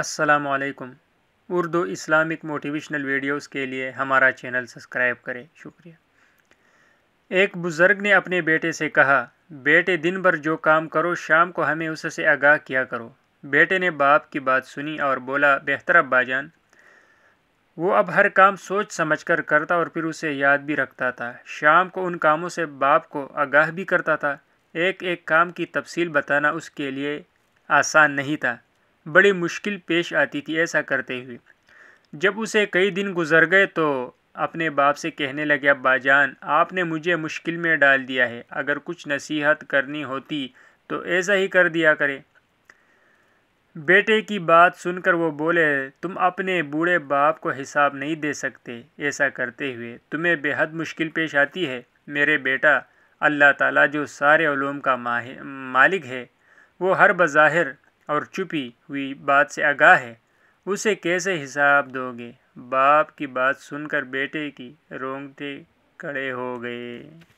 असलकम Urdu Islamic motivational videos के लिए हमारा चैनल सब्सक्राइब करें शुक्रिया एक बुज़ुर्ग ने अपने बेटे से कहा बेटे दिन भर जो काम करो शाम को हमें उससे आगाह किया करो बेटे ने बाप की बात सुनी और बोला बेहतर अब बाजान वो अब हर काम सोच समझ कर करता और फिर उसे याद भी रखता था शाम को उन कामों से बाप को आगाह भी करता था एक एक काम की तफसील बताना उसके लिए आसान नहीं था बड़ी मुश्किल पेश आती थी ऐसा करते हुए जब उसे कई दिन गुजर गए तो अपने बाप से कहने लगे अब्बा जान आपने मुझे मुश्किल में डाल दिया है अगर कुछ नसीहत करनी होती तो ऐसा ही कर दिया करें बेटे की बात सुनकर वो बोले तुम अपने बूढ़े बाप को हिसाब नहीं दे सकते ऐसा करते हुए तुम्हें बेहद मुश्किल पेश आती है मेरे बेटा अल्लाह ताला जो सारे ूम का मालिक है वो हर बज़ाहिर और छुपी हुई बात से आगाह है उसे कैसे हिसाब दोगे बाप की बात सुनकर बेटे की रोंगटे खड़े हो गए